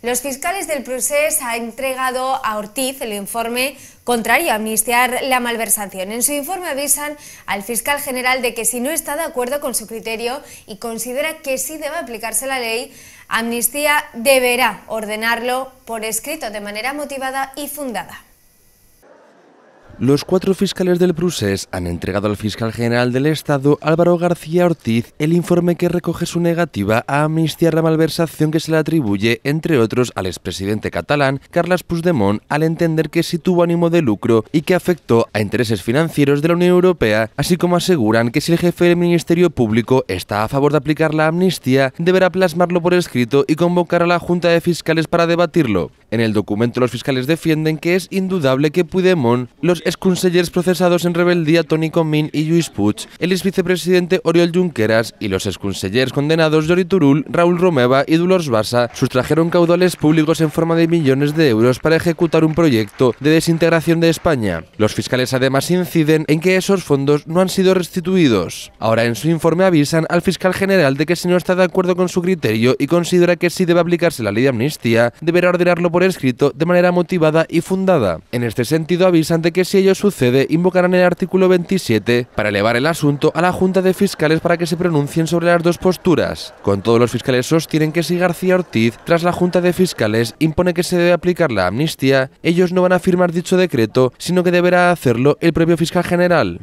Los fiscales del proceso han entregado a Ortiz el informe contrario a amnistiar la malversación. En su informe avisan al fiscal general de que si no está de acuerdo con su criterio y considera que sí debe aplicarse la ley, Amnistía deberá ordenarlo por escrito de manera motivada y fundada. Los cuatro fiscales del Brusés han entregado al fiscal general del Estado, Álvaro García Ortiz, el informe que recoge su negativa a amnistiar la malversación que se le atribuye, entre otros, al expresidente catalán, Carles Puigdemont, al entender que sí tuvo ánimo de lucro y que afectó a intereses financieros de la Unión Europea, así como aseguran que si el jefe del Ministerio Público está a favor de aplicar la amnistía, deberá plasmarlo por escrito y convocar a la Junta de Fiscales para debatirlo. En el documento los fiscales defienden que es indudable que Puigdemont, los exconsellers procesados en rebeldía Toni Comín y Lluís Puig, el exvicepresidente Oriol Junqueras y los exconsellers condenados Jordi Turul, Raúl Romeva y Dolors Bassa sustrajeron caudales públicos en forma de millones de euros para ejecutar un proyecto de desintegración de España. Los fiscales además inciden en que esos fondos no han sido restituidos. Ahora en su informe avisan al fiscal general de que si no está de acuerdo con su criterio y considera que si debe aplicarse la ley de amnistía, deberá ordenarlo por escrito de manera motivada y fundada. En este sentido, avisan de que si ello sucede, invocarán el artículo 27 para elevar el asunto a la Junta de Fiscales para que se pronuncien sobre las dos posturas. Con todos los fiscales sostienen que si García Ortiz, tras la Junta de Fiscales, impone que se debe aplicar la amnistía, ellos no van a firmar dicho decreto, sino que deberá hacerlo el propio fiscal general.